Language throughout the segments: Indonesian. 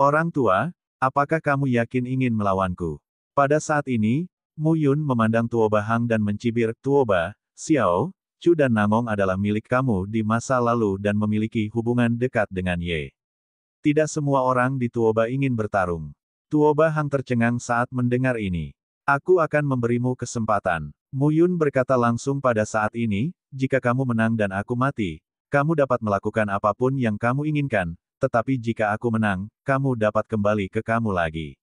Orang tua, apakah kamu yakin ingin melawanku? Pada saat ini, Mu Yun memandang Tuoba Hang dan mencibir, Tuoba, Xiao, Chu dan Nangong adalah milik kamu di masa lalu dan memiliki hubungan dekat dengan Ye. Tidak semua orang di Tuoba ingin bertarung. Tuoba Hang tercengang saat mendengar ini. Aku akan memberimu kesempatan. Mu Yun berkata langsung pada saat ini, jika kamu menang dan aku mati, kamu dapat melakukan apapun yang kamu inginkan, tetapi jika aku menang, kamu dapat kembali ke kamu lagi.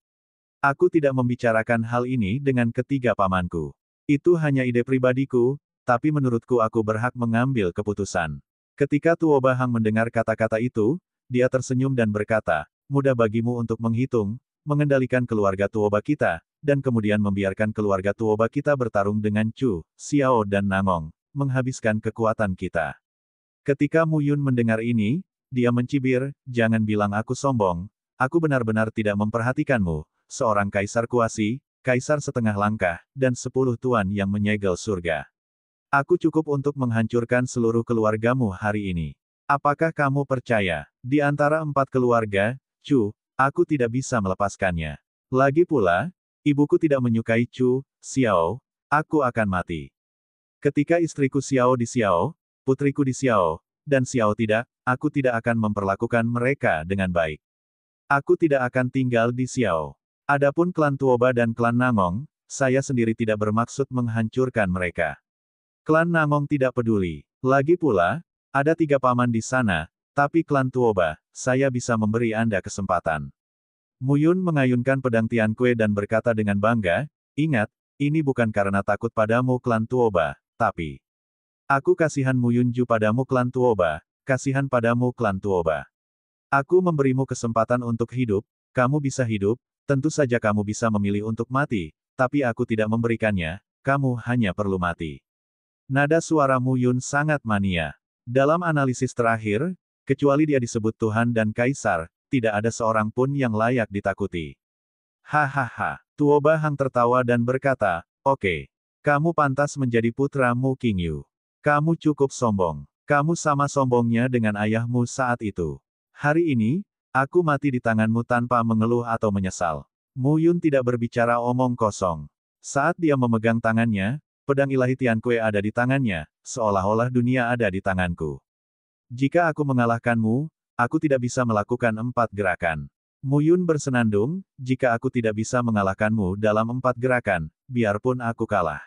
Aku tidak membicarakan hal ini dengan ketiga pamanku. Itu hanya ide pribadiku, tapi menurutku aku berhak mengambil keputusan. Ketika Tuo Bahang mendengar kata-kata itu, dia tersenyum dan berkata, mudah bagimu untuk menghitung, mengendalikan keluarga Tuoba kita, dan kemudian membiarkan keluarga Tuoba kita bertarung dengan Chu, Xiao dan Nangong, menghabiskan kekuatan kita. Ketika Mu Yun mendengar ini, dia mencibir, jangan bilang aku sombong, aku benar-benar tidak memperhatikanmu, seorang kaisar kuasi, kaisar setengah langkah, dan sepuluh tuan yang menyegel surga. Aku cukup untuk menghancurkan seluruh keluargamu hari ini. Apakah kamu percaya? Di antara empat keluarga, Chu, aku tidak bisa melepaskannya. Lagi pula, ibuku tidak menyukai Chu, Xiao, aku akan mati. Ketika istriku Xiao di Xiao, putriku di Xiao, dan Xiao tidak, aku tidak akan memperlakukan mereka dengan baik. Aku tidak akan tinggal di Xiao. Adapun klan Tuoba dan klan Nangong, saya sendiri tidak bermaksud menghancurkan mereka. Klan Nangong tidak peduli. Lagi pula, ada tiga paman di sana, tapi klan Tuoba, saya bisa memberi Anda kesempatan. Muyun mengayunkan pedang Tian Kue dan berkata dengan bangga, ingat, ini bukan karena takut padamu klan Tuoba, tapi... Aku kasihan Mu Yunju padamu klan Tuoba, kasihan padamu klan Tuoba. Aku memberimu kesempatan untuk hidup, kamu bisa hidup, tentu saja kamu bisa memilih untuk mati, tapi aku tidak memberikannya, kamu hanya perlu mati. Nada suara Mu Yun sangat mania. Dalam analisis terakhir, kecuali dia disebut Tuhan dan Kaisar, tidak ada seorang pun yang layak ditakuti. Hahaha, Tuoba Hang tertawa dan berkata, oke, okay, kamu pantas menjadi putramu King Yu. Kamu cukup sombong. Kamu sama sombongnya dengan ayahmu saat itu. Hari ini, aku mati di tanganmu tanpa mengeluh atau menyesal. Mu Yun tidak berbicara omong kosong. Saat dia memegang tangannya, pedang ilahi Kue ada di tangannya, seolah-olah dunia ada di tanganku. Jika aku mengalahkanmu, aku tidak bisa melakukan empat gerakan. Muyun bersenandung, jika aku tidak bisa mengalahkanmu dalam empat gerakan, biarpun aku kalah.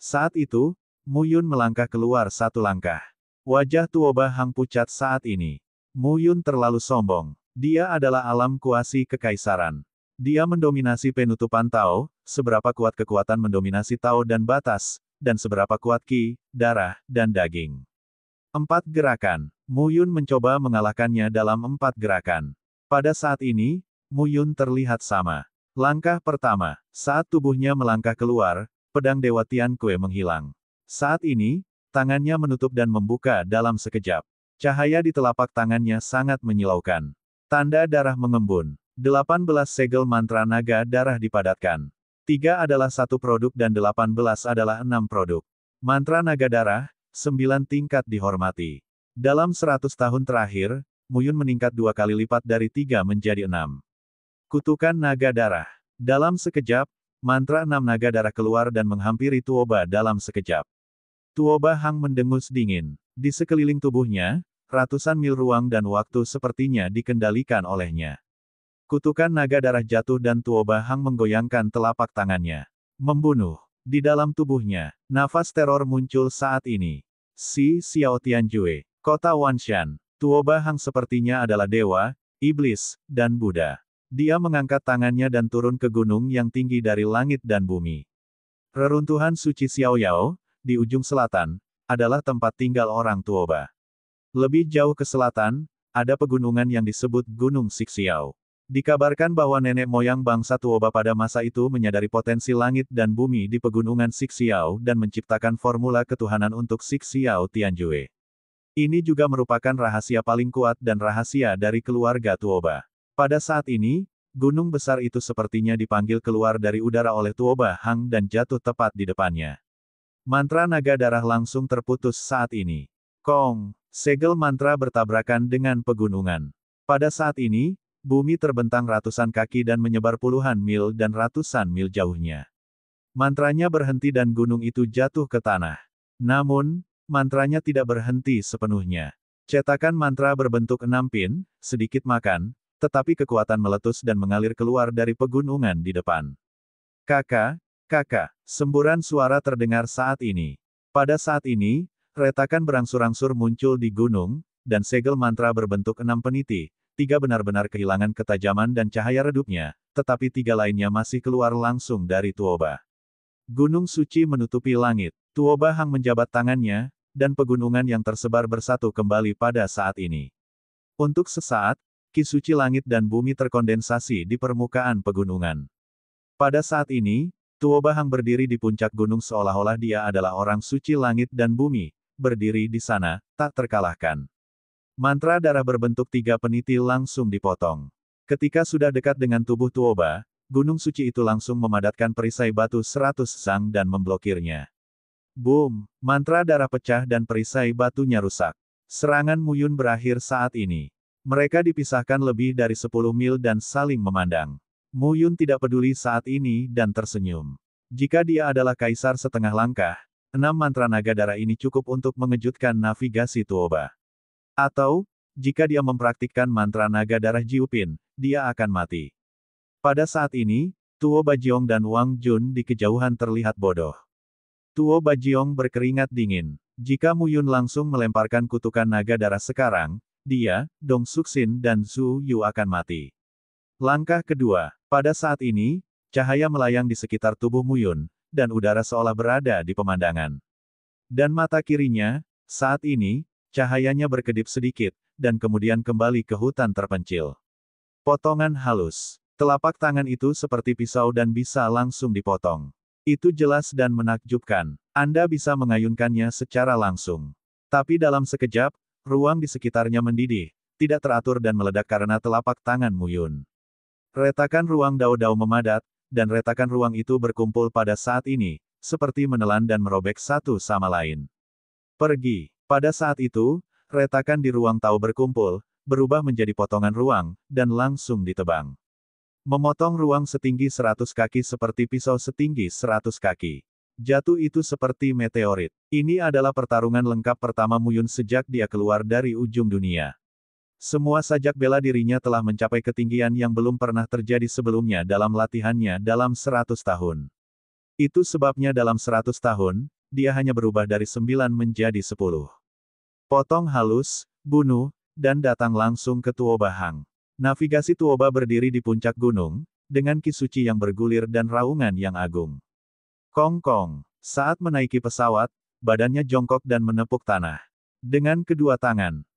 Saat itu, Muyun melangkah keluar satu langkah. Wajah Tuoba Hang pucat saat ini. Muyun terlalu sombong. Dia adalah alam kuasi kekaisaran. Dia mendominasi penutupan Tao, seberapa kuat kekuatan mendominasi Tao dan batas, dan seberapa kuat Ki, darah, dan daging. Empat gerakan. Muyun mencoba mengalahkannya dalam empat gerakan. Pada saat ini, Muyun terlihat sama. Langkah pertama, saat tubuhnya melangkah keluar, pedang Dewa Tian Kue menghilang. Saat ini, tangannya menutup dan membuka dalam sekejap. Cahaya di telapak tangannya sangat menyilaukan. Tanda darah mengembun. 18 segel mantra naga darah dipadatkan. Tiga adalah satu produk dan 18 adalah enam produk. Mantra naga darah, sembilan tingkat dihormati. Dalam seratus tahun terakhir, Muyun meningkat dua kali lipat dari tiga menjadi enam. Kutukan naga darah. Dalam sekejap, mantra enam naga darah keluar dan menghampiri Tuoba dalam sekejap. Tuoba Hang mendengus dingin. Di sekeliling tubuhnya, ratusan mil ruang dan waktu sepertinya dikendalikan olehnya. Kutukan naga darah jatuh dan Tuoba Hang menggoyangkan telapak tangannya. Membunuh. Di dalam tubuhnya, nafas teror muncul saat ini. Si Xiao Tianjue, kota Wanshan, Tuoba Hang sepertinya adalah dewa, iblis, dan Buddha. Dia mengangkat tangannya dan turun ke gunung yang tinggi dari langit dan bumi. Reruntuhan suci Xiao Yao, di ujung selatan, adalah tempat tinggal orang Tuoba. Lebih jauh ke selatan, ada pegunungan yang disebut Gunung Siksiao. Dikabarkan bahwa nenek moyang bangsa Tuoba pada masa itu menyadari potensi langit dan bumi di pegunungan Siksiao dan menciptakan formula ketuhanan untuk Siksiao Tianjue. Ini juga merupakan rahasia paling kuat dan rahasia dari keluarga Tuoba. Pada saat ini, gunung besar itu sepertinya dipanggil keluar dari udara oleh Tuoba Hang dan jatuh tepat di depannya. Mantra naga darah langsung terputus saat ini. Kong, segel mantra bertabrakan dengan pegunungan. Pada saat ini, bumi terbentang ratusan kaki dan menyebar puluhan mil dan ratusan mil jauhnya. Mantranya berhenti dan gunung itu jatuh ke tanah. Namun, mantranya tidak berhenti sepenuhnya. Cetakan mantra berbentuk enam pin, sedikit makan, tetapi kekuatan meletus dan mengalir keluar dari pegunungan di depan. Kakak, Kakak, semburan suara terdengar saat ini. Pada saat ini, retakan berangsur-angsur muncul di gunung, dan segel mantra berbentuk enam peniti, tiga benar-benar kehilangan ketajaman dan cahaya redupnya, tetapi tiga lainnya masih keluar langsung dari Tuoba. Gunung suci menutupi langit, Tuoba Hang menjabat tangannya, dan pegunungan yang tersebar bersatu kembali pada saat ini. Untuk sesaat, ki suci langit dan bumi terkondensasi di permukaan pegunungan. Pada saat ini, hang berdiri di puncak gunung seolah-olah dia adalah orang suci langit dan bumi, berdiri di sana, tak terkalahkan. Mantra darah berbentuk tiga peniti langsung dipotong. Ketika sudah dekat dengan tubuh Tuoba, gunung suci itu langsung memadatkan perisai batu seratus sang dan memblokirnya. Boom! Mantra darah pecah dan perisai batunya rusak. Serangan Muyun berakhir saat ini. Mereka dipisahkan lebih dari sepuluh mil dan saling memandang. Mu Yun tidak peduli saat ini dan tersenyum. Jika dia adalah kaisar setengah langkah, enam mantra naga darah ini cukup untuk mengejutkan navigasi Tuoba. Atau, jika dia mempraktikkan mantra naga darah Jiupin, dia akan mati. Pada saat ini, Tuo Bajiong dan Wang Jun di kejauhan terlihat bodoh. Tuo Bajiong berkeringat dingin. Jika Mu Yun langsung melemparkan kutukan naga darah sekarang, dia, Dong Suksin dan Zhu Yu akan mati. Langkah kedua, pada saat ini, cahaya melayang di sekitar tubuh Muyun, dan udara seolah berada di pemandangan. Dan mata kirinya, saat ini, cahayanya berkedip sedikit, dan kemudian kembali ke hutan terpencil. Potongan halus. Telapak tangan itu seperti pisau dan bisa langsung dipotong. Itu jelas dan menakjubkan. Anda bisa mengayunkannya secara langsung. Tapi dalam sekejap, ruang di sekitarnya mendidih, tidak teratur dan meledak karena telapak tangan Muyun. Retakan ruang dao-dao memadat, dan retakan ruang itu berkumpul pada saat ini, seperti menelan dan merobek satu sama lain. Pergi. Pada saat itu, retakan di ruang tao berkumpul, berubah menjadi potongan ruang, dan langsung ditebang. Memotong ruang setinggi seratus kaki seperti pisau setinggi seratus kaki. Jatuh itu seperti meteorit. Ini adalah pertarungan lengkap pertama Muyun sejak dia keluar dari ujung dunia. Semua sajak bela dirinya telah mencapai ketinggian yang belum pernah terjadi sebelumnya dalam latihannya dalam 100 tahun. Itu sebabnya dalam 100 tahun, dia hanya berubah dari 9 menjadi 10. Potong halus, bunuh, dan datang langsung ke Tuoba Hang. Navigasi Tuoba berdiri di puncak gunung, dengan kisuci yang bergulir dan raungan yang agung. Kong Kong, saat menaiki pesawat, badannya jongkok dan menepuk tanah. Dengan kedua tangan,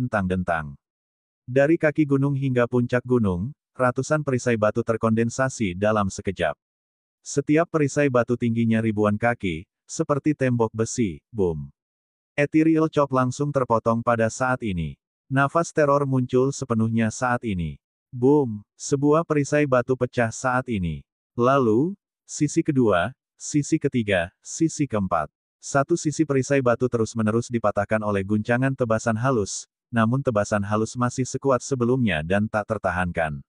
berdentang-dentang. Dari kaki gunung hingga puncak gunung, ratusan perisai batu terkondensasi dalam sekejap. Setiap perisai batu tingginya ribuan kaki, seperti tembok besi, boom. Ethereal Chop langsung terpotong pada saat ini. Nafas teror muncul sepenuhnya saat ini. Boom, sebuah perisai batu pecah saat ini. Lalu, sisi kedua, sisi ketiga, sisi keempat. Satu sisi perisai batu terus-menerus dipatahkan oleh guncangan tebasan halus, namun tebasan halus masih sekuat sebelumnya dan tak tertahankan.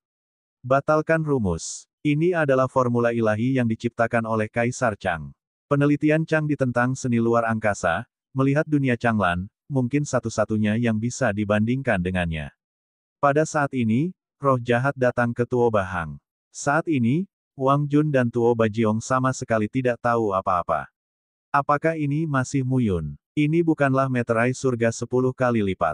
Batalkan rumus. Ini adalah formula ilahi yang diciptakan oleh Kaisar Chang. Penelitian Chang ditentang seni luar angkasa, melihat dunia Changlan, mungkin satu-satunya yang bisa dibandingkan dengannya. Pada saat ini, roh jahat datang ke Tuo Bahang. Saat ini, Wang Jun dan Tuo Bajiong sama sekali tidak tahu apa-apa. Apakah ini masih Muyun? Ini bukanlah meterai surga sepuluh kali lipat.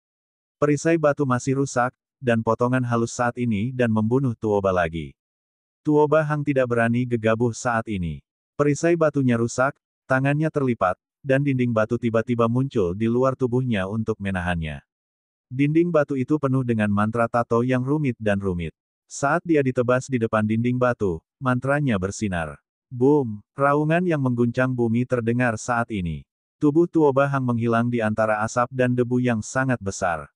Perisai batu masih rusak, dan potongan halus saat ini dan membunuh Tuoba lagi. Tuoba Hang tidak berani gegabah saat ini. Perisai batunya rusak, tangannya terlipat, dan dinding batu tiba-tiba muncul di luar tubuhnya untuk menahannya. Dinding batu itu penuh dengan mantra tato yang rumit dan rumit. Saat dia ditebas di depan dinding batu, mantranya bersinar. Boom! Raungan yang mengguncang bumi terdengar saat ini. Tubuh Tuoba Hang menghilang di antara asap dan debu yang sangat besar.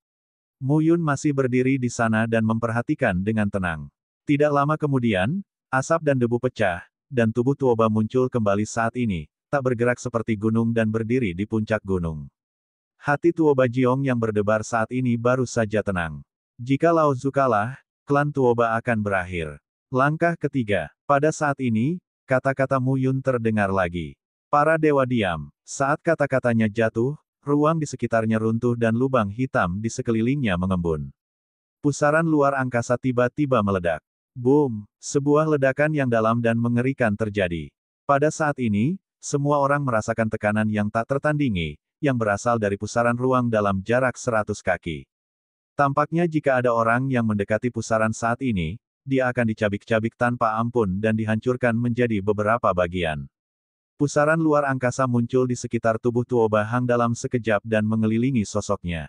Mu Yun masih berdiri di sana dan memperhatikan dengan tenang. Tidak lama kemudian, asap dan debu pecah, dan tubuh Tuoba muncul kembali saat ini, tak bergerak seperti gunung dan berdiri di puncak gunung. Hati Tuoba Jiong yang berdebar saat ini baru saja tenang. Jika Lao Tzu kalah, klan Tuoba akan berakhir. Langkah ketiga, pada saat ini, kata-kata Mu Yun terdengar lagi. Para dewa diam, saat kata-katanya jatuh, Ruang di sekitarnya runtuh dan lubang hitam di sekelilingnya mengembun. Pusaran luar angkasa tiba-tiba meledak. Boom! Sebuah ledakan yang dalam dan mengerikan terjadi. Pada saat ini, semua orang merasakan tekanan yang tak tertandingi, yang berasal dari pusaran ruang dalam jarak 100 kaki. Tampaknya jika ada orang yang mendekati pusaran saat ini, dia akan dicabik-cabik tanpa ampun dan dihancurkan menjadi beberapa bagian. Pusaran luar angkasa muncul di sekitar tubuh Tuoba Hang dalam sekejap dan mengelilingi sosoknya.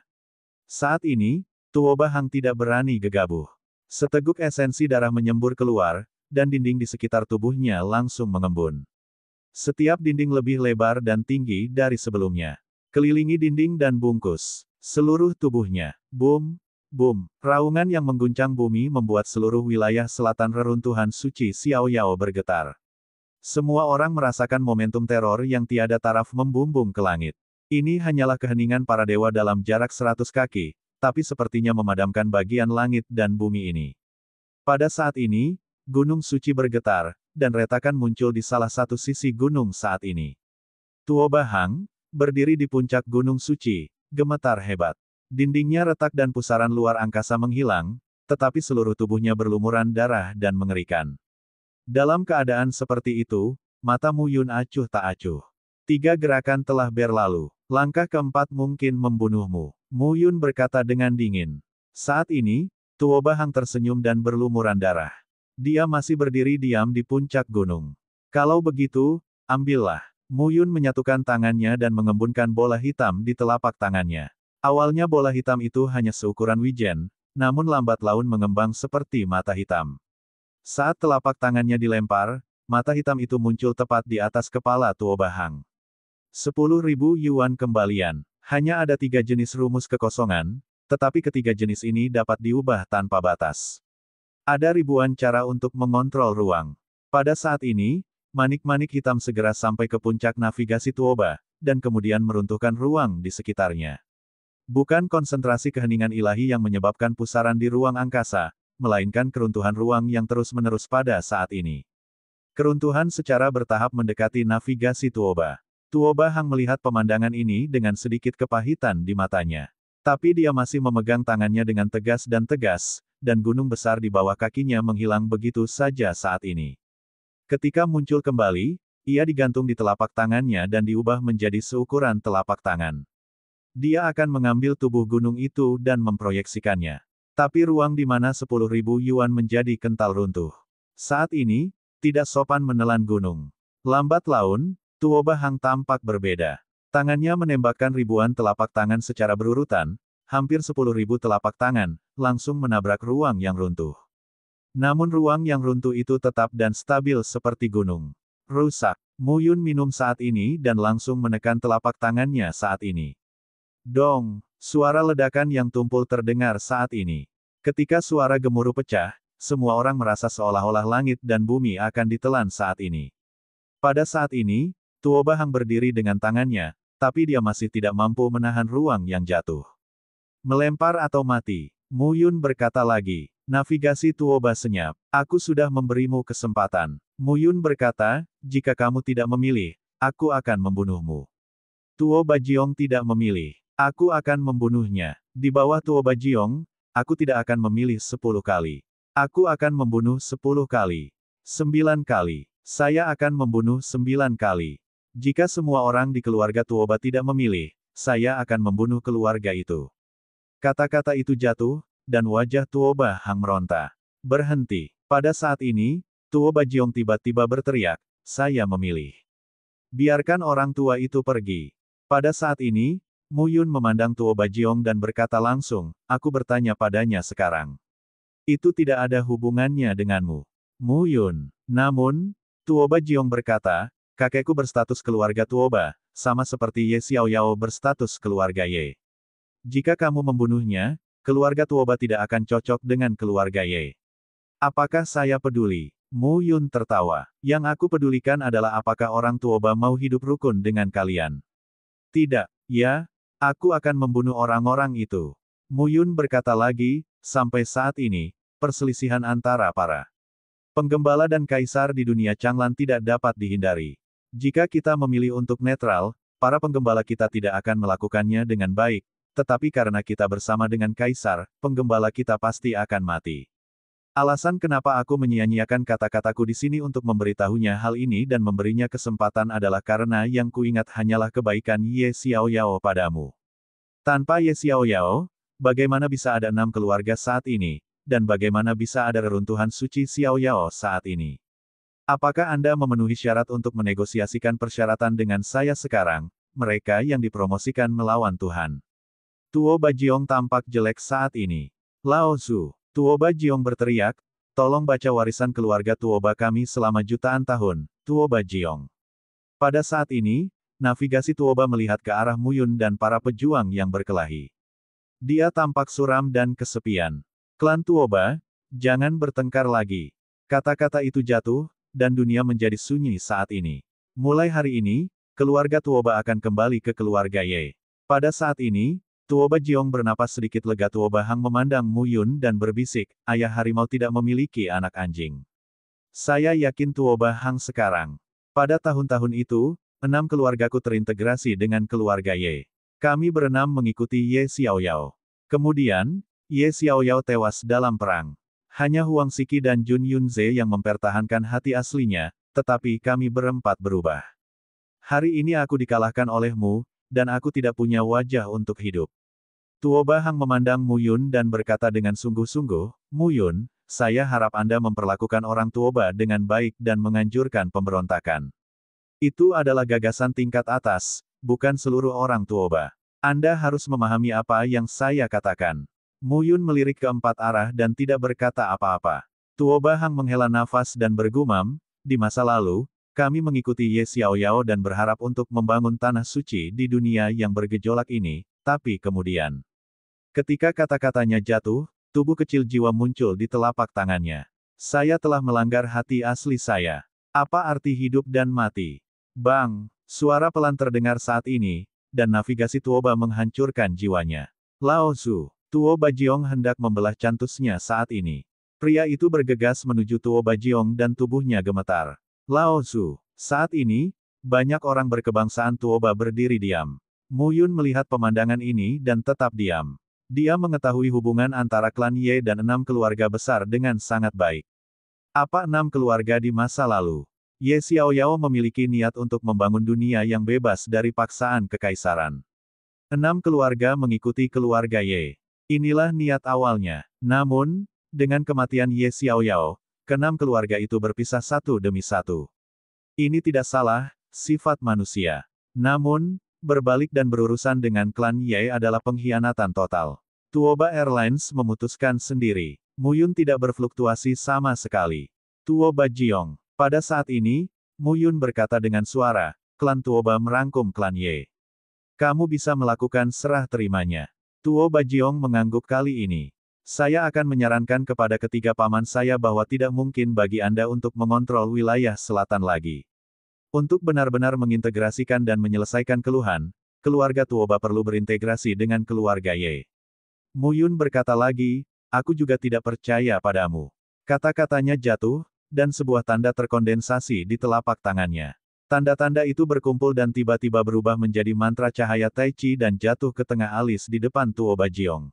Saat ini, Tuoba Hang tidak berani gegabah. Seteguk esensi darah menyembur keluar, dan dinding di sekitar tubuhnya langsung mengembun. Setiap dinding lebih lebar dan tinggi dari sebelumnya. Kelilingi dinding dan bungkus. Seluruh tubuhnya. Boom, boom. Raungan yang mengguncang bumi membuat seluruh wilayah selatan reruntuhan suci Xiao Yao bergetar. Semua orang merasakan momentum teror yang tiada taraf membumbung ke langit. Ini hanyalah keheningan para dewa dalam jarak seratus kaki, tapi sepertinya memadamkan bagian langit dan bumi ini. Pada saat ini, gunung suci bergetar, dan retakan muncul di salah satu sisi gunung saat ini. Tuoba Bahang, berdiri di puncak gunung suci, gemetar hebat. Dindingnya retak dan pusaran luar angkasa menghilang, tetapi seluruh tubuhnya berlumuran darah dan mengerikan. Dalam keadaan seperti itu, matamu Yun acuh tak acuh. Tiga gerakan telah berlalu. Langkah keempat mungkin membunuhmu. Mu Yun berkata dengan dingin. Saat ini, Tuoba Hang tersenyum dan berlumuran darah. Dia masih berdiri diam di puncak gunung. Kalau begitu, ambillah. Mu Yun menyatukan tangannya dan mengembunkan bola hitam di telapak tangannya. Awalnya bola hitam itu hanya seukuran wijen, namun lambat laun mengembang seperti mata hitam. Saat telapak tangannya dilempar, mata hitam itu muncul tepat di atas kepala Tuo Bahang. Sepuluh yuan kembalian. Hanya ada tiga jenis rumus kekosongan, tetapi ketiga jenis ini dapat diubah tanpa batas. Ada ribuan cara untuk mengontrol ruang. Pada saat ini, manik-manik hitam segera sampai ke puncak navigasi Tuoba, dan kemudian meruntuhkan ruang di sekitarnya. Bukan konsentrasi keheningan ilahi yang menyebabkan pusaran di ruang angkasa, melainkan keruntuhan ruang yang terus-menerus pada saat ini. Keruntuhan secara bertahap mendekati navigasi Tuoba. Tuoba Hang melihat pemandangan ini dengan sedikit kepahitan di matanya. Tapi dia masih memegang tangannya dengan tegas dan tegas, dan gunung besar di bawah kakinya menghilang begitu saja saat ini. Ketika muncul kembali, ia digantung di telapak tangannya dan diubah menjadi seukuran telapak tangan. Dia akan mengambil tubuh gunung itu dan memproyeksikannya. Tapi ruang di mana ribu yuan menjadi kental runtuh. Saat ini, tidak sopan menelan gunung. Lambat laun, Tuoba Hang tampak berbeda. Tangannya menembakkan ribuan telapak tangan secara berurutan, hampir ribu telapak tangan, langsung menabrak ruang yang runtuh. Namun ruang yang runtuh itu tetap dan stabil seperti gunung. Rusak, Muyun minum saat ini dan langsung menekan telapak tangannya saat ini. Dong, suara ledakan yang tumpul terdengar saat ini. Ketika suara gemuruh pecah, semua orang merasa seolah-olah langit dan bumi akan ditelan saat ini. Pada saat ini, Tuo Bahang berdiri dengan tangannya, tapi dia masih tidak mampu menahan ruang yang jatuh. Melempar atau mati, Muyun berkata lagi, navigasi Tuoba senyap, aku sudah memberimu kesempatan. Muyun berkata, jika kamu tidak memilih, aku akan membunuhmu. Tuo Bajiong tidak memilih. Aku akan membunuhnya. Di bawah Tuoba Jiong, aku tidak akan memilih sepuluh kali. Aku akan membunuh sepuluh kali. Sembilan kali. Saya akan membunuh sembilan kali. Jika semua orang di keluarga Tuoba tidak memilih, saya akan membunuh keluarga itu. Kata-kata itu jatuh, dan wajah Tuoba Hang meronta. Berhenti. Pada saat ini, Tuoba Jiong tiba-tiba berteriak, saya memilih. Biarkan orang tua itu pergi. Pada saat ini, Mu Yun memandang Tuo Bajiong dan berkata langsung, aku bertanya padanya sekarang. Itu tidak ada hubungannya denganmu. Mu Yun. Namun, Tuo Bajiong berkata, kakekku berstatus keluarga Tuoba, sama seperti Ye Xiao Yao berstatus keluarga Ye. Jika kamu membunuhnya, keluarga Tuoba tidak akan cocok dengan keluarga Ye. Apakah saya peduli? Mu Yun tertawa. Yang aku pedulikan adalah apakah orang Tuoba mau hidup rukun dengan kalian. Tidak, ya, Aku akan membunuh orang-orang itu. Muyun berkata lagi, sampai saat ini, perselisihan antara para penggembala dan kaisar di dunia Changlan tidak dapat dihindari. Jika kita memilih untuk netral, para penggembala kita tidak akan melakukannya dengan baik, tetapi karena kita bersama dengan kaisar, penggembala kita pasti akan mati. Alasan kenapa aku menyia-nyiakan kata-kataku di sini untuk memberitahunya hal ini dan memberinya kesempatan adalah karena yang kuingat hanyalah kebaikan Ye Xiao Yao padamu. Tanpa Ye Xiao Yao, bagaimana bisa ada enam keluarga saat ini, dan bagaimana bisa ada reruntuhan suci Xiao Yao saat ini? Apakah Anda memenuhi syarat untuk menegosiasikan persyaratan dengan saya sekarang, mereka yang dipromosikan melawan Tuhan? Tuo Bajiong tampak jelek saat ini. Lao Tzu, Tuoba Jiong berteriak, tolong baca warisan keluarga Tuoba kami selama jutaan tahun, Tuoba Jiong. Pada saat ini, navigasi Tuoba melihat ke arah Muyun dan para pejuang yang berkelahi. Dia tampak suram dan kesepian. Klan Tuoba, jangan bertengkar lagi. Kata-kata itu jatuh, dan dunia menjadi sunyi saat ini. Mulai hari ini, keluarga Tuoba akan kembali ke keluarga Ye. Pada saat ini, Tuoba Jiong bernapas sedikit lega Tuoba Hang memandang Mu Yun dan berbisik, ayah harimau tidak memiliki anak anjing. Saya yakin Tuoba Hang sekarang. Pada tahun-tahun itu, enam keluargaku terintegrasi dengan keluarga Ye. Kami berenam mengikuti Ye Xiaoyao. Kemudian, Ye Xiaoyao tewas dalam perang. Hanya Huang Siki dan Jun Yunze yang mempertahankan hati aslinya, tetapi kami berempat berubah. Hari ini aku dikalahkan olehmu, dan aku tidak punya wajah untuk hidup. Tuo Bahang memandang Mu Yun dan berkata dengan sungguh-sungguh, Mu Yun, saya harap Anda memperlakukan orang Tuoba dengan baik dan menganjurkan pemberontakan. Itu adalah gagasan tingkat atas, bukan seluruh orang Tuoba. Anda harus memahami apa yang saya katakan. Mu Yun melirik ke empat arah dan tidak berkata apa-apa. Tuo Bahang menghela nafas dan bergumam, di masa lalu, kami mengikuti Ye Xiaoyao dan berharap untuk membangun tanah suci di dunia yang bergejolak ini, tapi kemudian... Ketika kata-katanya jatuh, tubuh kecil jiwa muncul di telapak tangannya. Saya telah melanggar hati asli saya. Apa arti hidup dan mati? Bang, suara pelan terdengar saat ini, dan navigasi Tuoba menghancurkan jiwanya. Lao Tzu, Tuoba Jiong hendak membelah cantusnya saat ini. Pria itu bergegas menuju Tuoba Jiong dan tubuhnya gemetar. Lao Tzu, saat ini, banyak orang berkebangsaan Tuoba berdiri diam. Muyun melihat pemandangan ini dan tetap diam. Dia mengetahui hubungan antara klan Ye dan enam keluarga besar dengan sangat baik. Apa enam keluarga di masa lalu? Ye Xiaoyao memiliki niat untuk membangun dunia yang bebas dari paksaan kekaisaran. Enam keluarga mengikuti keluarga Ye. Inilah niat awalnya. Namun, dengan kematian Ye Xiaoyao, keenam keluarga itu berpisah satu demi satu. Ini tidak salah, sifat manusia. Namun, Berbalik dan berurusan dengan klan Ye adalah pengkhianatan total. Tuoba Airlines memutuskan sendiri. Muyun tidak berfluktuasi sama sekali. Tuoba Jiong. Pada saat ini, Muyun berkata dengan suara, klan Tuoba merangkum klan Ye. Kamu bisa melakukan serah terimanya. Tuoba Jiong mengangguk kali ini. Saya akan menyarankan kepada ketiga paman saya bahwa tidak mungkin bagi Anda untuk mengontrol wilayah selatan lagi. Untuk benar-benar mengintegrasikan dan menyelesaikan keluhan, keluarga Tuoba perlu berintegrasi dengan keluarga Ye. Muyun berkata lagi, aku juga tidak percaya padamu. Kata-katanya jatuh, dan sebuah tanda terkondensasi di telapak tangannya. Tanda-tanda itu berkumpul dan tiba-tiba berubah menjadi mantra cahaya Tai Chi dan jatuh ke tengah alis di depan Tuoba Jiong.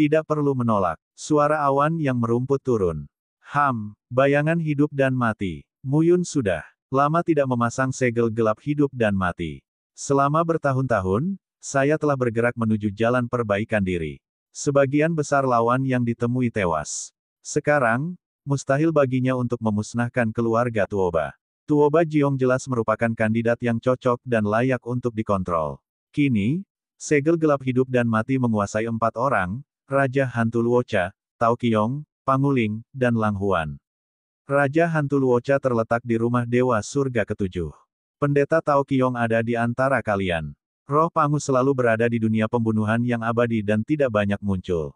Tidak perlu menolak. Suara awan yang merumput turun. Ham, bayangan hidup dan mati. Muyun sudah. Lama tidak memasang segel gelap hidup dan mati. Selama bertahun-tahun, saya telah bergerak menuju jalan perbaikan diri. Sebagian besar lawan yang ditemui tewas. Sekarang, mustahil baginya untuk memusnahkan keluarga Tuoba. Tuoba Jiong jelas merupakan kandidat yang cocok dan layak untuk dikontrol. Kini, segel gelap hidup dan mati menguasai empat orang, Raja Hantu Luocha, Tao Qiong, Panguling, dan Lang Huan. Raja Hantu Luocha terletak di rumah Dewa Surga ketujuh. Pendeta Tao Kiong ada di antara kalian. Roh Pangu selalu berada di dunia pembunuhan yang abadi dan tidak banyak muncul.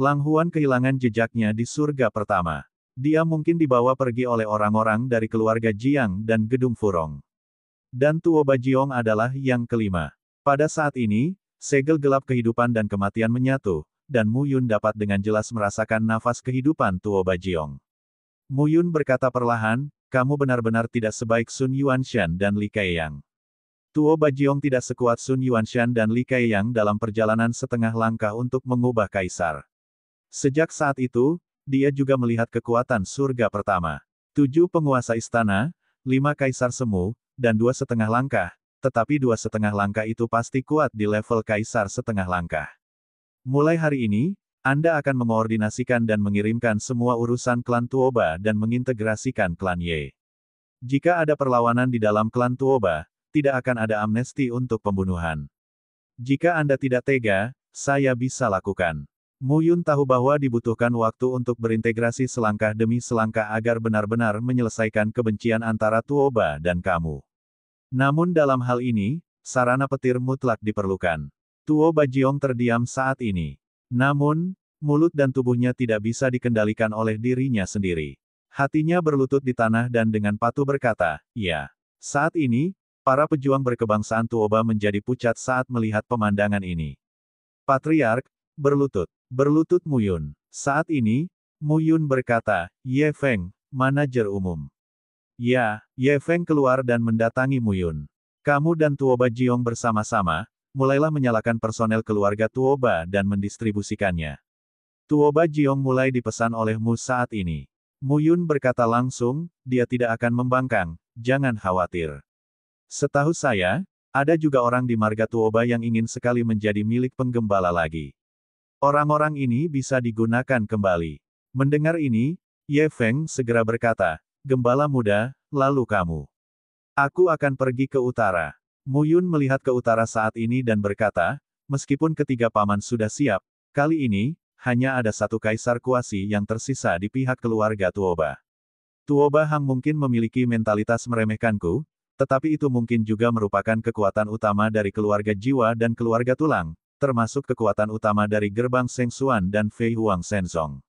Lang Huan kehilangan jejaknya di surga pertama. Dia mungkin dibawa pergi oleh orang-orang dari keluarga Jiang dan Gedung Furong. Dan Tuo Bajiong adalah yang kelima. Pada saat ini, segel gelap kehidupan dan kematian menyatu, dan Mu Yun dapat dengan jelas merasakan nafas kehidupan Tuo Bajiong. Muyun berkata perlahan, kamu benar-benar tidak sebaik Sun Yuanshan dan Li Keiyang. Tuo Bajiong tidak sekuat Sun Yuanshan dan Li Keiyang dalam perjalanan setengah langkah untuk mengubah kaisar. Sejak saat itu, dia juga melihat kekuatan surga pertama. Tujuh penguasa istana, lima kaisar semu, dan dua setengah langkah, tetapi dua setengah langkah itu pasti kuat di level kaisar setengah langkah. Mulai hari ini, anda akan mengoordinasikan dan mengirimkan semua urusan klan Tuoba dan mengintegrasikan klan Ye. Jika ada perlawanan di dalam klan Tuoba, tidak akan ada amnesti untuk pembunuhan. Jika Anda tidak tega, saya bisa lakukan. Mu Yun tahu bahwa dibutuhkan waktu untuk berintegrasi selangkah demi selangkah agar benar-benar menyelesaikan kebencian antara Tuoba dan kamu. Namun dalam hal ini, sarana petir mutlak diperlukan. Tuoba Jiong terdiam saat ini. Namun, mulut dan tubuhnya tidak bisa dikendalikan oleh dirinya sendiri. Hatinya berlutut di tanah dan dengan patuh berkata, Ya. Saat ini, para pejuang berkebangsaan Tuoba menjadi pucat saat melihat pemandangan ini. Patriark, berlutut, berlutut Muyun. Saat ini, Muyun berkata, Ye Feng, manajer umum. Ya, Ye Feng keluar dan mendatangi Muyun. Kamu dan Tuoba Jiong bersama-sama, mulailah menyalakan personel keluarga Tuoba dan mendistribusikannya. Tuoba Jiong mulai dipesan olehmu saat ini. Mu Yun berkata langsung, dia tidak akan membangkang, jangan khawatir. Setahu saya, ada juga orang di marga Tuoba yang ingin sekali menjadi milik penggembala lagi. Orang-orang ini bisa digunakan kembali. Mendengar ini, Ye Feng segera berkata, Gembala muda, lalu kamu. Aku akan pergi ke utara. Muyun melihat ke utara saat ini dan berkata, meskipun ketiga paman sudah siap, kali ini, hanya ada satu kaisar kuasi yang tersisa di pihak keluarga Tuoba. Tuoba Hang mungkin memiliki mentalitas meremehkanku, tetapi itu mungkin juga merupakan kekuatan utama dari keluarga jiwa dan keluarga tulang, termasuk kekuatan utama dari gerbang Sengsuan dan Fei Huang Senzong.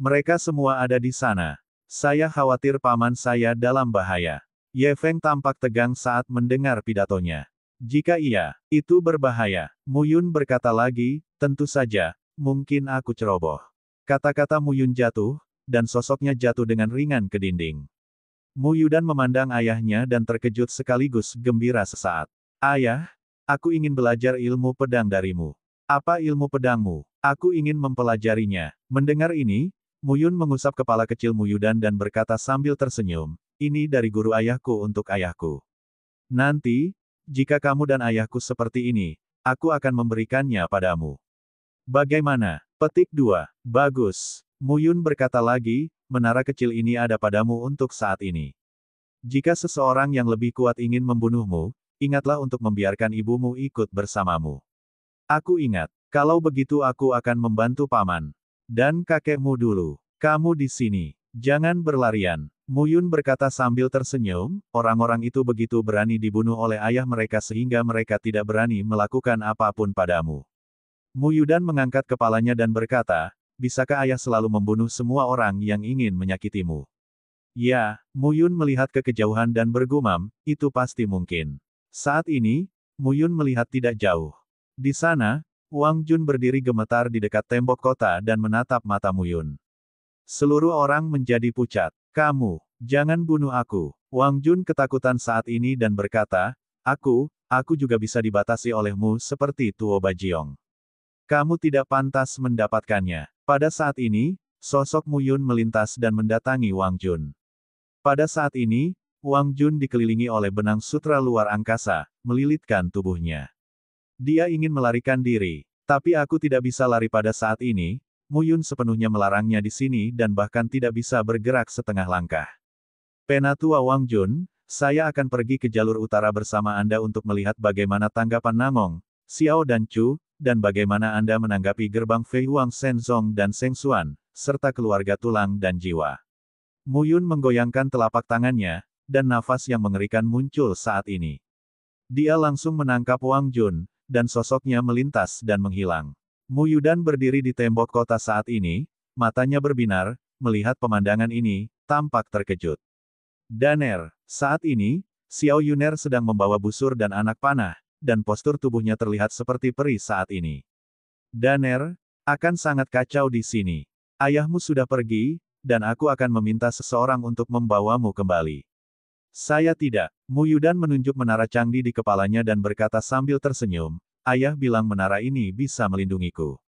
Mereka semua ada di sana. Saya khawatir paman saya dalam bahaya. Ye Feng tampak tegang saat mendengar pidatonya. Jika iya, itu berbahaya. Mu Yun berkata lagi, tentu saja, mungkin aku ceroboh. Kata-kata Mu Yun jatuh, dan sosoknya jatuh dengan ringan ke dinding. Mu Muyudan memandang ayahnya dan terkejut sekaligus gembira sesaat. Ayah, aku ingin belajar ilmu pedang darimu. Apa ilmu pedangmu? Aku ingin mempelajarinya. Mendengar ini, Muyun mengusap kepala kecil Muyudan dan berkata sambil tersenyum, ini dari guru ayahku untuk ayahku. Nanti, jika kamu dan ayahku seperti ini, aku akan memberikannya padamu. Bagaimana? Petik 2. Bagus. Muyun berkata lagi, menara kecil ini ada padamu untuk saat ini. Jika seseorang yang lebih kuat ingin membunuhmu, ingatlah untuk membiarkan ibumu ikut bersamamu. Aku ingat, kalau begitu aku akan membantu paman dan kakekmu dulu. Kamu di sini, jangan berlarian. Muyun berkata sambil tersenyum, orang-orang itu begitu berani dibunuh oleh ayah mereka sehingga mereka tidak berani melakukan apapun padamu. Muyudan mengangkat kepalanya dan berkata, bisakah ayah selalu membunuh semua orang yang ingin menyakitimu? Ya, Muyun melihat ke kejauhan dan bergumam, itu pasti mungkin. Saat ini, Muyun melihat tidak jauh. Di sana, Wang Jun berdiri gemetar di dekat tembok kota dan menatap mata Muyun. Seluruh orang menjadi pucat. Kamu, jangan bunuh aku. Wang Jun ketakutan saat ini dan berkata, Aku, aku juga bisa dibatasi olehmu seperti Tuo Bajiong. Kamu tidak pantas mendapatkannya. Pada saat ini, sosok Muyun melintas dan mendatangi Wang Jun. Pada saat ini, Wang Jun dikelilingi oleh benang sutra luar angkasa, melilitkan tubuhnya. Dia ingin melarikan diri, tapi aku tidak bisa lari pada saat ini, Muyun sepenuhnya melarangnya di sini dan bahkan tidak bisa bergerak setengah langkah. Penatua Wang Jun, saya akan pergi ke jalur utara bersama Anda untuk melihat bagaimana tanggapan Namong, Xiao dan Chu, dan bagaimana Anda menanggapi gerbang Fei Huang Shenzong dan Sheng Xuan, serta keluarga tulang dan jiwa. Muyun menggoyangkan telapak tangannya, dan nafas yang mengerikan muncul saat ini. Dia langsung menangkap Wang Jun, dan sosoknya melintas dan menghilang. Muyudan berdiri di tembok kota saat ini, matanya berbinar, melihat pemandangan ini, tampak terkejut. Daner, saat ini, Xiao Yuner sedang membawa busur dan anak panah, dan postur tubuhnya terlihat seperti peri saat ini. Daner, akan sangat kacau di sini. Ayahmu sudah pergi, dan aku akan meminta seseorang untuk membawamu kembali. Saya tidak. Muyudan menunjuk menara canggih di kepalanya dan berkata sambil tersenyum, ayah bilang menara ini bisa melindungiku.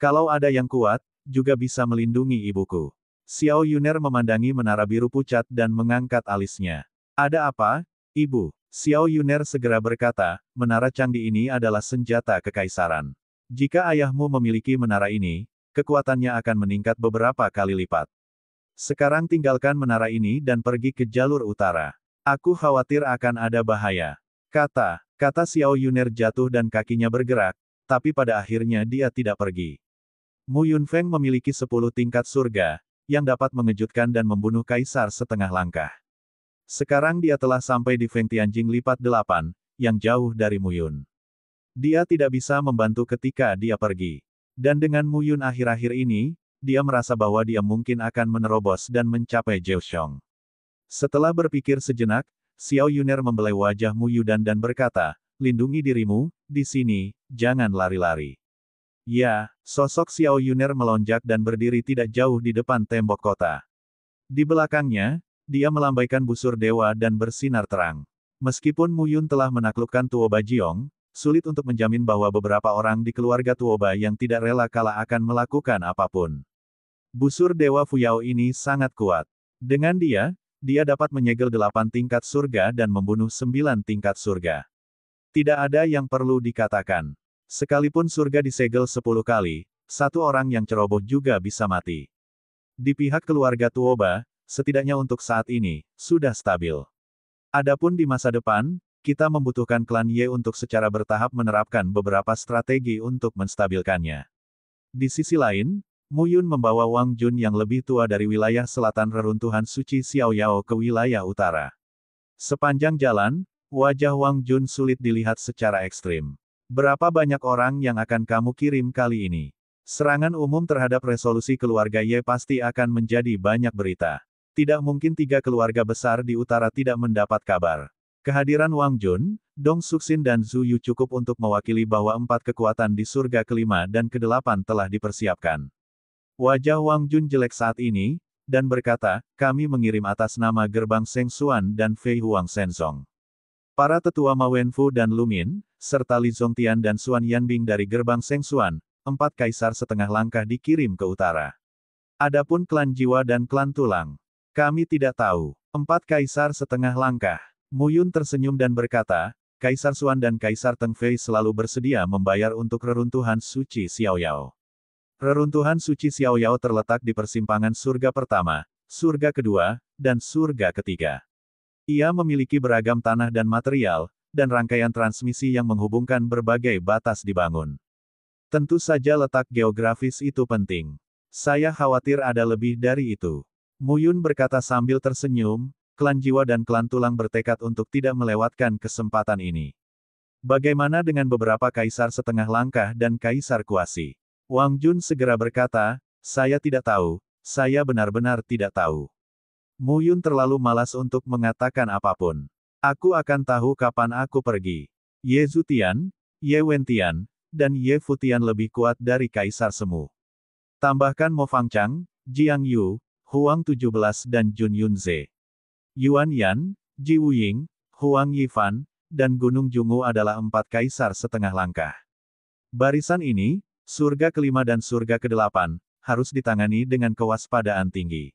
Kalau ada yang kuat, juga bisa melindungi ibuku. Xiao Yuner memandangi menara biru pucat dan mengangkat alisnya. Ada apa, ibu? Xiao Yuner segera berkata, menara canggih ini adalah senjata kekaisaran. Jika ayahmu memiliki menara ini, kekuatannya akan meningkat beberapa kali lipat. Sekarang tinggalkan menara ini dan pergi ke jalur utara. Aku khawatir akan ada bahaya. Kata, Kata Xiao Yuner jatuh dan kakinya bergerak, tapi pada akhirnya dia tidak pergi. Mu Yunfeng memiliki sepuluh tingkat surga, yang dapat mengejutkan dan membunuh kaisar setengah langkah. Sekarang dia telah sampai di Feng Tianjing lipat delapan, yang jauh dari Mu Yun. Dia tidak bisa membantu ketika dia pergi. Dan dengan Mu Yun akhir-akhir ini, dia merasa bahwa dia mungkin akan menerobos dan mencapai Jiu Xiong. Setelah berpikir sejenak, Xiao Yuner membelai wajah Mu Yudan dan berkata, lindungi dirimu, di sini, jangan lari-lari. Ya, sosok Xiao Yuner melonjak dan berdiri tidak jauh di depan tembok kota. Di belakangnya, dia melambaikan busur dewa dan bersinar terang. Meskipun Mu Yun telah menaklukkan Tuoba Jiong, sulit untuk menjamin bahwa beberapa orang di keluarga Tuo Tuoba yang tidak rela kalah akan melakukan apapun. Busur Dewa Fuyao ini sangat kuat. Dengan dia, dia dapat menyegel delapan tingkat surga dan membunuh sembilan tingkat surga. Tidak ada yang perlu dikatakan. Sekalipun surga disegel sepuluh kali, satu orang yang ceroboh juga bisa mati. Di pihak keluarga Tuoba, setidaknya untuk saat ini, sudah stabil. Adapun di masa depan, kita membutuhkan klan Ye untuk secara bertahap menerapkan beberapa strategi untuk menstabilkannya. Di sisi lain, Muyun membawa Wang Jun yang lebih tua dari wilayah selatan reruntuhan suci Xiao Yao ke wilayah utara. Sepanjang jalan, wajah Wang Jun sulit dilihat secara ekstrim. Berapa banyak orang yang akan kamu kirim kali ini? Serangan umum terhadap resolusi keluarga Ye pasti akan menjadi banyak berita. Tidak mungkin tiga keluarga besar di utara tidak mendapat kabar. Kehadiran Wang Jun, Dong Suxin dan Zhu Yu cukup untuk mewakili bahwa empat kekuatan di surga kelima dan kedelapan telah dipersiapkan. Wajah Wang Jun jelek saat ini, dan berkata, kami mengirim atas nama gerbang Seng Xuan dan Fei Huang Senzong. Para tetua Ma Wenfu dan Lumin, serta Li Zongtian dan Xuan Bing dari gerbang Seng Xuan, empat kaisar setengah langkah dikirim ke utara. Adapun klan jiwa dan klan tulang. Kami tidak tahu. Empat kaisar setengah langkah. Muyun tersenyum dan berkata, Kaisar Xuan dan Kaisar Teng Fei selalu bersedia membayar untuk reruntuhan suci Xiaoyao. Reruntuhan suci Xiao Yao terletak di persimpangan surga pertama, surga kedua, dan surga ketiga. Ia memiliki beragam tanah dan material, dan rangkaian transmisi yang menghubungkan berbagai batas dibangun. Tentu saja letak geografis itu penting. Saya khawatir ada lebih dari itu. Muyun berkata sambil tersenyum, klan jiwa dan klan tulang bertekad untuk tidak melewatkan kesempatan ini. Bagaimana dengan beberapa kaisar setengah langkah dan kaisar kuasi? Wang Jun segera berkata, saya tidak tahu, saya benar-benar tidak tahu. Mu Yun terlalu malas untuk mengatakan apapun. Aku akan tahu kapan aku pergi. Ye Zutian, Ye Wentian, dan Ye Futian lebih kuat dari Kaisar Semu. Tambahkan Mo Fang Chang, Jiang Yu, Huang 17 dan Jun Yunze. Yuan Yan, Ji Wuying, Huang Yifan, dan Gunung Jungu adalah empat kaisar setengah langkah. Barisan ini, Surga kelima dan surga kedelapan, harus ditangani dengan kewaspadaan tinggi.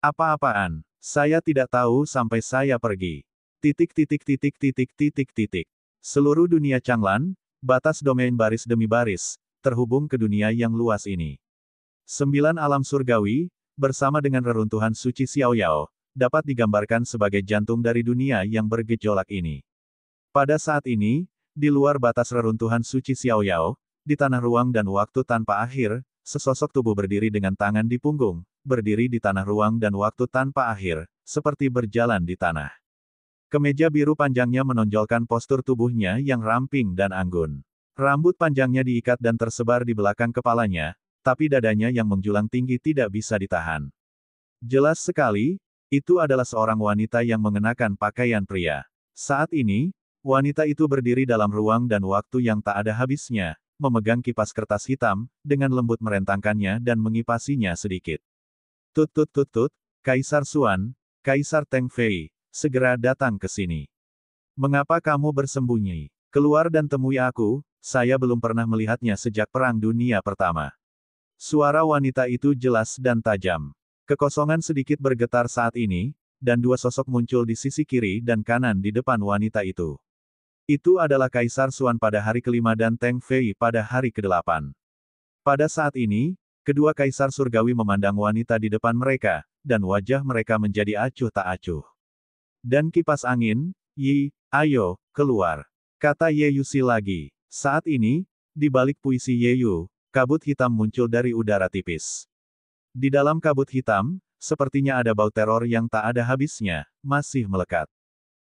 Apa-apaan? Saya tidak tahu sampai saya pergi. Titik titik titik titik titik titik. Seluruh dunia Changlan, batas domain baris demi baris, terhubung ke dunia yang luas ini. Sembilan alam surgawi, bersama dengan reruntuhan suci Xiaoyao, dapat digambarkan sebagai jantung dari dunia yang bergejolak ini. Pada saat ini, di luar batas reruntuhan suci Xiaoyao, di tanah ruang dan waktu tanpa akhir, sesosok tubuh berdiri dengan tangan di punggung, berdiri di tanah ruang dan waktu tanpa akhir, seperti berjalan di tanah. Kemeja biru panjangnya menonjolkan postur tubuhnya yang ramping dan anggun. Rambut panjangnya diikat dan tersebar di belakang kepalanya, tapi dadanya yang menjulang tinggi tidak bisa ditahan. Jelas sekali, itu adalah seorang wanita yang mengenakan pakaian pria. Saat ini, wanita itu berdiri dalam ruang dan waktu yang tak ada habisnya, memegang kipas kertas hitam, dengan lembut merentangkannya dan mengipasinya sedikit. Tut tut tut tut, Kaisar Suan, Kaisar Teng Fei, segera datang ke sini. Mengapa kamu bersembunyi? Keluar dan temui aku, saya belum pernah melihatnya sejak Perang Dunia Pertama. Suara wanita itu jelas dan tajam. Kekosongan sedikit bergetar saat ini, dan dua sosok muncul di sisi kiri dan kanan di depan wanita itu. Itu adalah Kaisar Suan pada hari kelima dan Teng Fei pada hari kedelapan. Pada saat ini, kedua kaisar surgawi memandang wanita di depan mereka, dan wajah mereka menjadi acuh tak acuh. Dan kipas angin, Yi, ayo, keluar. Kata Ye Yusi lagi. Saat ini, di balik puisi Ye Yu, kabut hitam muncul dari udara tipis. Di dalam kabut hitam, sepertinya ada bau teror yang tak ada habisnya, masih melekat.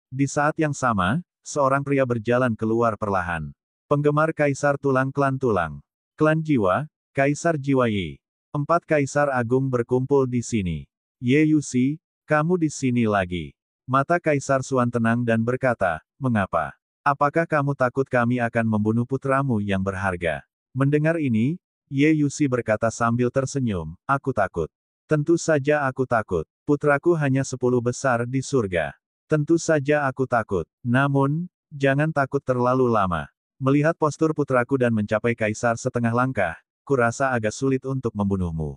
Di saat yang sama, seorang pria berjalan keluar perlahan. Penggemar Kaisar Tulang Klan Tulang. Klan Jiwa, Kaisar Jiwa Yi. Empat Kaisar Agung berkumpul di sini. Ye Yusi, kamu di sini lagi. Mata Kaisar Suan tenang dan berkata, mengapa? Apakah kamu takut kami akan membunuh putramu yang berharga? Mendengar ini, Ye Yusi berkata sambil tersenyum, aku takut. Tentu saja aku takut, putraku hanya sepuluh besar di surga. Tentu saja aku takut. Namun, jangan takut terlalu lama. Melihat postur putraku dan mencapai kaisar setengah langkah, kurasa agak sulit untuk membunuhmu.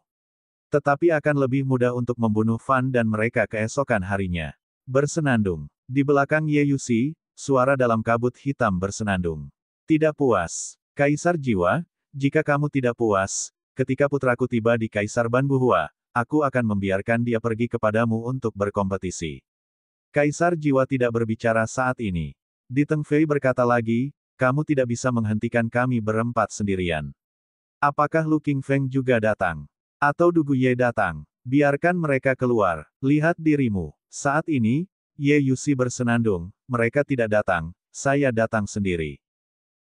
Tetapi akan lebih mudah untuk membunuh Fan dan mereka keesokan harinya. Bersenandung. Di belakang Ye Yusi, suara dalam kabut hitam bersenandung. Tidak puas. Kaisar jiwa, jika kamu tidak puas, ketika putraku tiba di Kaisar Banbuhua, aku akan membiarkan dia pergi kepadamu untuk berkompetisi. Kaisar Jiwa tidak berbicara saat ini. Teng Fei berkata lagi, kamu tidak bisa menghentikan kami berempat sendirian. Apakah Lu King Feng juga datang? Atau Dugu Ye datang? Biarkan mereka keluar, lihat dirimu. Saat ini, Ye Yusi bersenandung, mereka tidak datang, saya datang sendiri.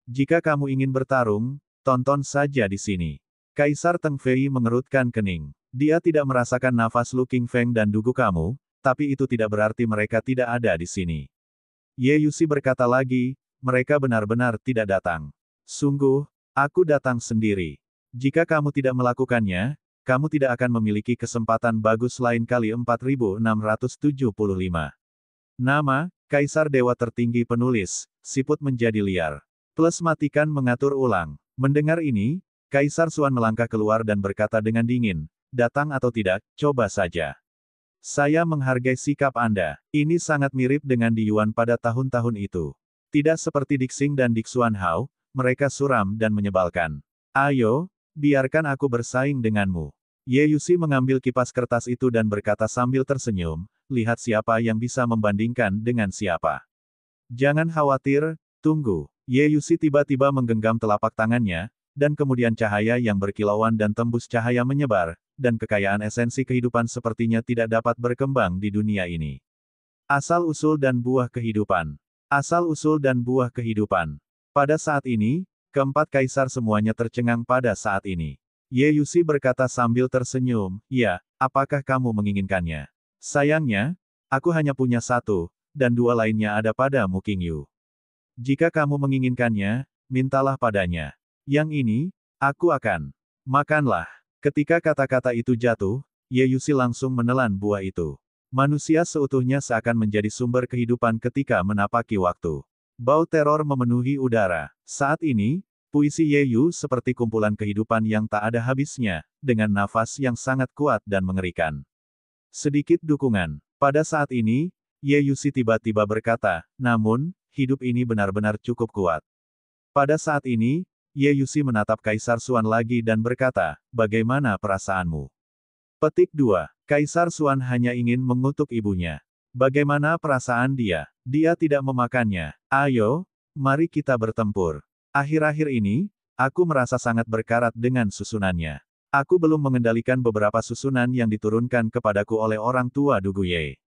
Jika kamu ingin bertarung, tonton saja di sini. Kaisar Teng Fei mengerutkan kening. Dia tidak merasakan nafas Lu King Feng dan Dugu kamu, tapi itu tidak berarti mereka tidak ada di sini. Ye Yusi berkata lagi, mereka benar-benar tidak datang. Sungguh, aku datang sendiri. Jika kamu tidak melakukannya, kamu tidak akan memiliki kesempatan bagus lain kali 4675. Nama, Kaisar Dewa Tertinggi Penulis, Siput menjadi liar. Plus matikan mengatur ulang. Mendengar ini, Kaisar Suan melangkah keluar dan berkata dengan dingin, datang atau tidak, coba saja. Saya menghargai sikap Anda. Ini sangat mirip dengan Di Yuan pada tahun-tahun itu. Tidak seperti Dixing dan Dixuan Hao, mereka suram dan menyebalkan. Ayo, biarkan aku bersaing denganmu. Ye Yusi mengambil kipas kertas itu dan berkata sambil tersenyum, lihat siapa yang bisa membandingkan dengan siapa. Jangan khawatir, tunggu. Ye Yusi tiba-tiba menggenggam telapak tangannya, dan kemudian cahaya yang berkilauan dan tembus cahaya menyebar, dan kekayaan esensi kehidupan sepertinya tidak dapat berkembang di dunia ini. Asal-usul dan buah kehidupan. Asal-usul dan buah kehidupan. Pada saat ini, keempat kaisar semuanya tercengang pada saat ini. Ye Yusi berkata sambil tersenyum, ya, apakah kamu menginginkannya? Sayangnya, aku hanya punya satu, dan dua lainnya ada pada King Yu. Jika kamu menginginkannya, mintalah padanya. Yang ini, aku akan. Makanlah. Ketika kata-kata itu jatuh, Ye Yeyusi langsung menelan buah itu. Manusia seutuhnya seakan menjadi sumber kehidupan ketika menapaki waktu. Bau teror memenuhi udara. Saat ini, puisi Ye Yu seperti kumpulan kehidupan yang tak ada habisnya, dengan nafas yang sangat kuat dan mengerikan. Sedikit dukungan. Pada saat ini, Ye Yeyusi tiba-tiba berkata, namun, hidup ini benar-benar cukup kuat. Pada saat ini, Ye Yusi menatap Kaisar Suan lagi dan berkata, bagaimana perasaanmu? Petik 2. Kaisar Suan hanya ingin mengutuk ibunya. Bagaimana perasaan dia? Dia tidak memakannya. Ayo, mari kita bertempur. Akhir-akhir ini, aku merasa sangat berkarat dengan susunannya. Aku belum mengendalikan beberapa susunan yang diturunkan kepadaku oleh orang tua Dugu Ye.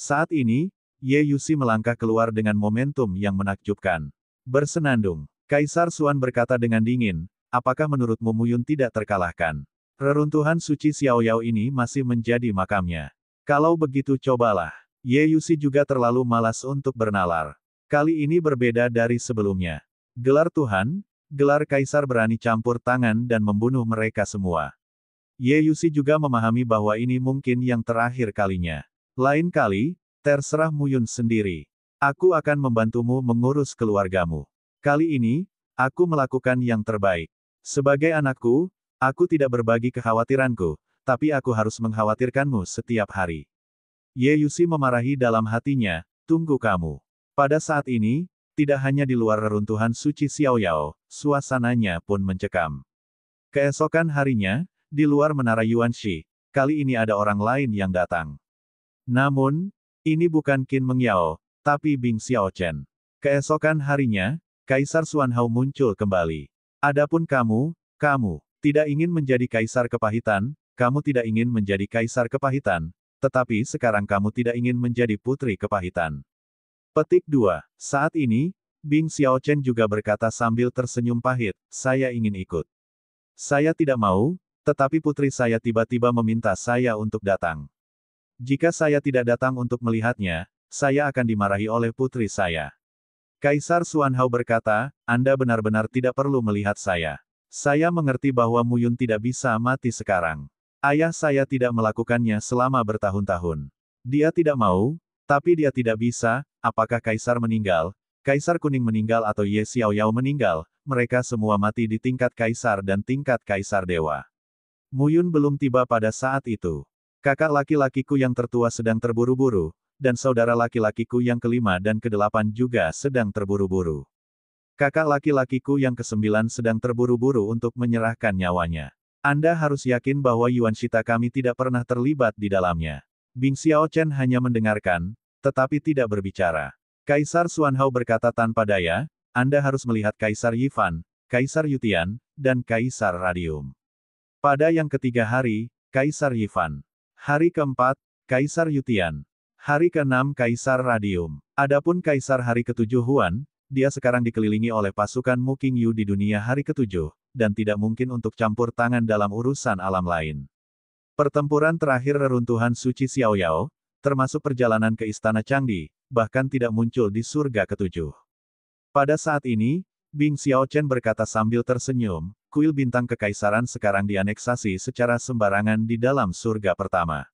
Saat ini, Ye Yusi melangkah keluar dengan momentum yang menakjubkan. Bersenandung. Kaisar Suan berkata dengan dingin, apakah menurutmu Muyun tidak terkalahkan? Reruntuhan suci Xiaoyao ini masih menjadi makamnya. Kalau begitu cobalah. Ye Yusi juga terlalu malas untuk bernalar. Kali ini berbeda dari sebelumnya. Gelar Tuhan, gelar Kaisar berani campur tangan dan membunuh mereka semua. Ye Yusi juga memahami bahwa ini mungkin yang terakhir kalinya. Lain kali, terserah Muyun sendiri. Aku akan membantumu mengurus keluargamu. Kali ini, aku melakukan yang terbaik. Sebagai anakku, aku tidak berbagi kekhawatiranku, tapi aku harus mengkhawatirkanmu setiap hari. Ye Yusi memarahi dalam hatinya, tunggu kamu. Pada saat ini, tidak hanya di luar reruntuhan suci Xiao Yao, suasananya pun mencekam. Keesokan harinya, di luar menara Yuan Shi, kali ini ada orang lain yang datang. Namun, ini bukan Qin Mengyao, tapi Bing Xiaochen. Keesokan harinya, Kaisar Xuanhao muncul kembali. Adapun kamu, kamu tidak ingin menjadi kaisar kepahitan, kamu tidak ingin menjadi kaisar kepahitan, tetapi sekarang kamu tidak ingin menjadi putri kepahitan. Petik 2. Saat ini, Bing Xiao Chen juga berkata sambil tersenyum pahit, saya ingin ikut. Saya tidak mau, tetapi putri saya tiba-tiba meminta saya untuk datang. Jika saya tidak datang untuk melihatnya, saya akan dimarahi oleh putri saya. Kaisar Xuanhao berkata, Anda benar-benar tidak perlu melihat saya. Saya mengerti bahwa Muyun tidak bisa mati sekarang. Ayah saya tidak melakukannya selama bertahun-tahun. Dia tidak mau, tapi dia tidak bisa, apakah Kaisar meninggal, Kaisar Kuning meninggal atau Ye Xiaoyao meninggal, mereka semua mati di tingkat Kaisar dan tingkat Kaisar Dewa. Muyun belum tiba pada saat itu. Kakak laki-lakiku yang tertua sedang terburu-buru, dan saudara laki-lakiku yang kelima dan kedelapan juga sedang terburu-buru. Kakak laki-lakiku yang kesembilan sedang terburu-buru untuk menyerahkan nyawanya. Anda harus yakin bahwa Yuan Shita kami tidak pernah terlibat di dalamnya. Bing Xiao Chen hanya mendengarkan, tetapi tidak berbicara. Kaisar Hao berkata tanpa daya, Anda harus melihat Kaisar Yifan, Kaisar Yutian, dan Kaisar Radium. Pada yang ketiga hari, Kaisar Yifan. Hari keempat, Kaisar Yutian. Hari ke-6 Kaisar Radium. Adapun Kaisar hari ke-7 Huan, dia sekarang dikelilingi oleh pasukan Muking Yu di dunia hari ke-7, dan tidak mungkin untuk campur tangan dalam urusan alam lain. Pertempuran terakhir reruntuhan Suci Xiao Yao, termasuk perjalanan ke Istana Changdi, bahkan tidak muncul di surga ketujuh. Pada saat ini, Bing Xiao Chen berkata sambil tersenyum, kuil bintang kekaisaran sekarang dianeksasi secara sembarangan di dalam surga pertama.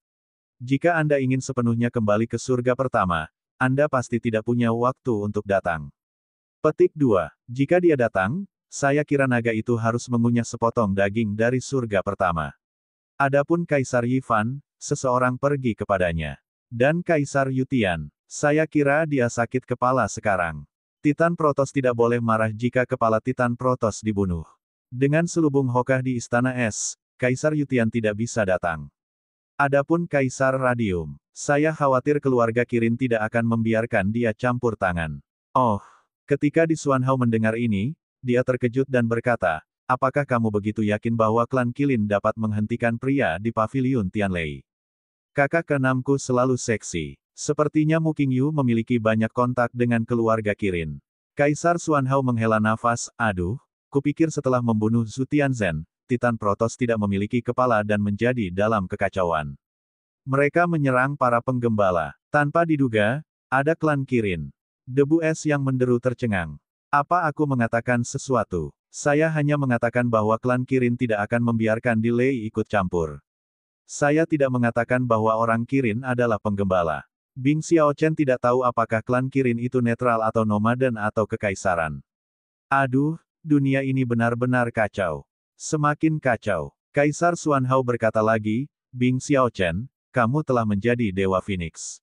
Jika Anda ingin sepenuhnya kembali ke surga pertama, Anda pasti tidak punya waktu untuk datang. Petik 2. Jika dia datang, saya kira naga itu harus mengunyah sepotong daging dari surga pertama. Adapun Kaisar Yifan, seseorang pergi kepadanya. Dan Kaisar Yutian, saya kira dia sakit kepala sekarang. Titan Protos tidak boleh marah jika kepala Titan Protos dibunuh. Dengan selubung hokah di Istana Es, Kaisar Yutian tidak bisa datang. Adapun Kaisar Radium, saya khawatir keluarga Kirin tidak akan membiarkan dia campur tangan. Oh, ketika di Suanhao mendengar ini, dia terkejut dan berkata, apakah kamu begitu yakin bahwa klan Kilin dapat menghentikan pria di pavilion Tianlei? Kakak keenamku selalu seksi. Sepertinya Mu Qingyu memiliki banyak kontak dengan keluarga Kirin. Kaisar Suanhao menghela nafas, aduh, kupikir setelah membunuh Zhu Zen, Titan Protos tidak memiliki kepala dan menjadi dalam kekacauan. Mereka menyerang para penggembala. Tanpa diduga, ada klan Kirin. Debu es yang menderu tercengang. Apa aku mengatakan sesuatu? Saya hanya mengatakan bahwa klan Kirin tidak akan membiarkan delay ikut campur. Saya tidak mengatakan bahwa orang Kirin adalah penggembala. Bing Xiaochen tidak tahu apakah klan Kirin itu netral atau nomaden atau kekaisaran. Aduh, dunia ini benar-benar kacau. Semakin kacau. Kaisar Xuanhao berkata lagi, Bing Xiao Chen, kamu telah menjadi Dewa Phoenix.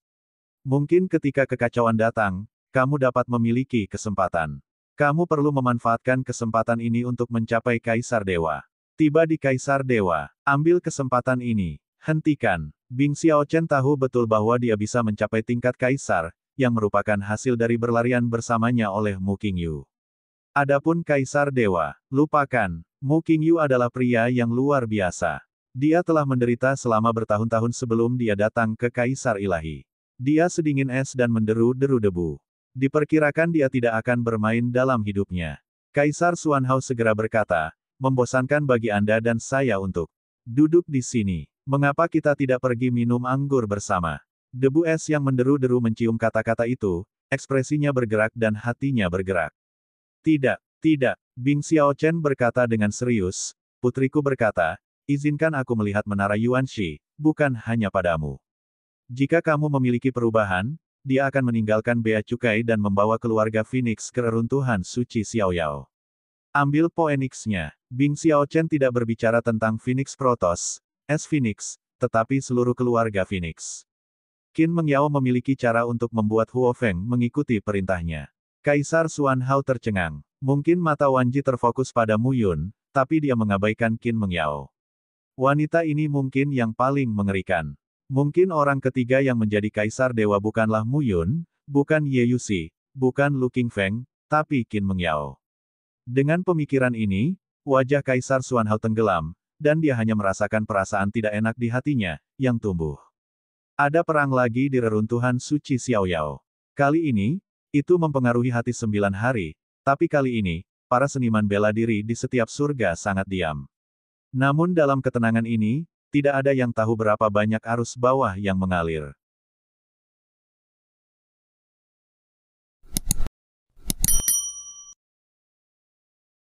Mungkin ketika kekacauan datang, kamu dapat memiliki kesempatan. Kamu perlu memanfaatkan kesempatan ini untuk mencapai Kaisar Dewa. Tiba di Kaisar Dewa, ambil kesempatan ini. Hentikan. Bing Xiao Chen tahu betul bahwa dia bisa mencapai tingkat Kaisar, yang merupakan hasil dari berlarian bersamanya oleh Mu Qingyu. Adapun Kaisar Dewa, lupakan, Mu Qingyu adalah pria yang luar biasa. Dia telah menderita selama bertahun-tahun sebelum dia datang ke Kaisar Ilahi. Dia sedingin es dan menderu-deru debu. Diperkirakan dia tidak akan bermain dalam hidupnya. Kaisar Suanhao segera berkata, membosankan bagi Anda dan saya untuk duduk di sini. Mengapa kita tidak pergi minum anggur bersama? Debu es yang menderu-deru mencium kata-kata itu, ekspresinya bergerak dan hatinya bergerak. Tidak, tidak, Bing Xiao Chen berkata dengan serius, putriku berkata, izinkan aku melihat menara Yuan Shi, bukan hanya padamu. Jika kamu memiliki perubahan, dia akan meninggalkan bea cukai dan membawa keluarga Phoenix ke reruntuhan suci Xiao Yao. Ambil poin Bing nya Bing Chen tidak berbicara tentang Phoenix Protos, S Phoenix, tetapi seluruh keluarga Phoenix. Qin Mengyao memiliki cara untuk membuat Huo Feng mengikuti perintahnya. Kaisar Xuan Hao tercengang. Mungkin mata Wanji terfokus pada Muyun, tapi dia mengabaikan Qin Mengyao. Wanita ini mungkin yang paling mengerikan. Mungkin orang ketiga yang menjadi kaisar dewa bukanlah Muyun, bukan Ye Yusi, bukan Lu Qingfeng, tapi Qin Mengyao. Dengan pemikiran ini, wajah kaisar Hao tenggelam, dan dia hanya merasakan perasaan tidak enak di hatinya, yang tumbuh. Ada perang lagi di reruntuhan Suci Xiaoyao. Kali ini, itu mempengaruhi hati sembilan hari, tapi kali ini, para seniman bela diri di setiap surga sangat diam. Namun dalam ketenangan ini, tidak ada yang tahu berapa banyak arus bawah yang mengalir.